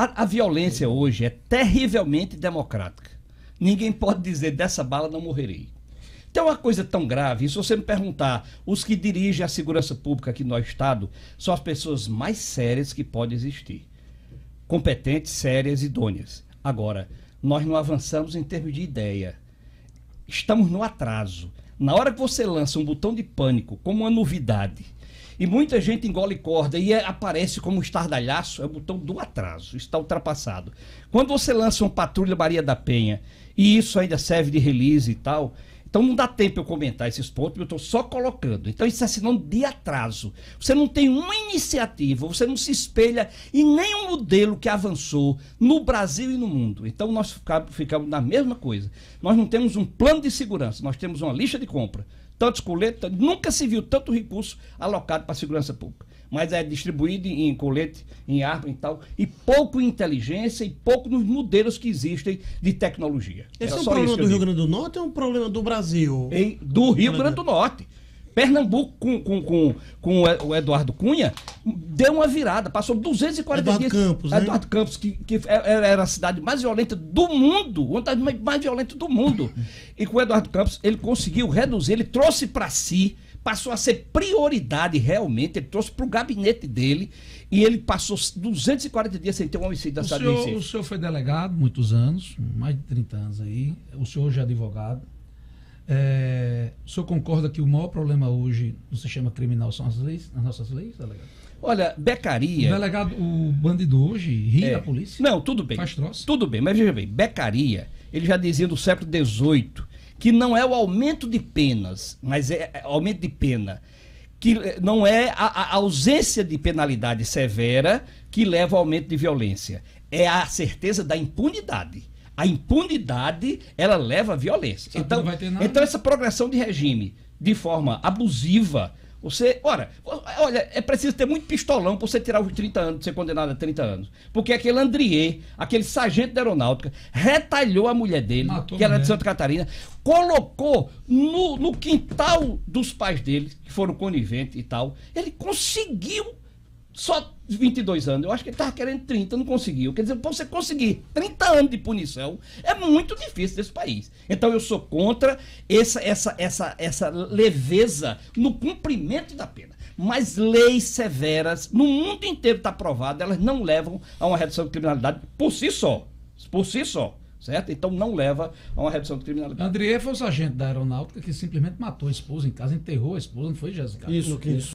A, a violência hoje é terrivelmente democrática. Ninguém pode dizer dessa bala não morrerei. Então é uma coisa tão grave, se você me perguntar, os que dirigem a segurança pública aqui no Estado são as pessoas mais sérias que podem existir. Competentes, sérias, idôneas. Agora, nós não avançamos em termos de ideia. Estamos no atraso. Na hora que você lança um botão de pânico como uma novidade, e muita gente engole corda e é, aparece como um estardalhaço, é o botão do atraso, está ultrapassado. Quando você lança um Patrulha Maria da Penha e isso ainda serve de release e tal, então não dá tempo eu comentar esses pontos, eu estou só colocando. Então isso é sinônimo de atraso. Você não tem uma iniciativa, você não se espelha em nenhum modelo que avançou no Brasil e no mundo. Então nós ficamos na mesma coisa. Nós não temos um plano de segurança, nós temos uma lista de compra tantos coletes, nunca se viu tanto recurso alocado para a segurança pública. Mas é distribuído em colete, em arma e tal, e pouco inteligência e pouco nos modelos que existem de tecnologia. Esse é, é um problema do Rio Grande do Norte ou é um problema do Brasil? Em, do, do Rio Grande do Norte. Pernambuco com, com, com, com o Eduardo Cunha deu uma virada, passou 240 Eduardo dias. Campos, né? Eduardo Campos, que, que é, é, era a cidade mais violenta do mundo, uma das mais violentas do mundo. e com o Eduardo Campos, ele conseguiu reduzir, ele trouxe para si, passou a ser prioridade realmente, ele trouxe para o gabinete dele e ele passou 240 dias sem ter um homicídio da cidade O senhor foi delegado muitos anos, mais de 30 anos aí, o senhor hoje é advogado. É, o senhor concorda que o maior problema hoje no sistema criminal são as leis, as nossas leis, delegado? Olha, becaria. O delegado, o bandido hoje ri é. da polícia? Não, tudo bem. Faz troço. Tudo bem, mas veja bem, becaria, ele já dizia do século XVIII que não é o aumento de penas, mas é, é aumento de pena que eh, não é a, a, ausência de penalidade severa que leva ao aumento de violência, é a certeza da impunidade. A impunidade, ela leva à violência. então, então essa progressão de regime de forma abusiva, você, ora, olha, é preciso ter muito pistolão para você tirar os 30 anos, ser condenado a 30 anos. Porque aquele Andrier, aquele sargento da aeronáutica, retalhou a mulher dele, Matou que era mulher. de Santa Catarina, colocou no, no quintal dos pais dele, que foram coniventes e tal. Ele conseguiu só 22 anos. Eu acho que ele estava querendo 30, não conseguiu. Quer dizer, para você conseguir 30 anos de punição, é muito difícil desse país. Então eu sou contra essa, essa, essa, essa leveza no cumprimento da pena. Mas leis severas, no mundo inteiro está provado, elas não levam a uma redução de criminalidade por si só. Por si só certo? Então não leva a uma redução de criminalidade. André foi o sargento da aeronáutica que simplesmente matou a esposa em casa, enterrou a esposa, não foi, Jéssica? Isso, isso.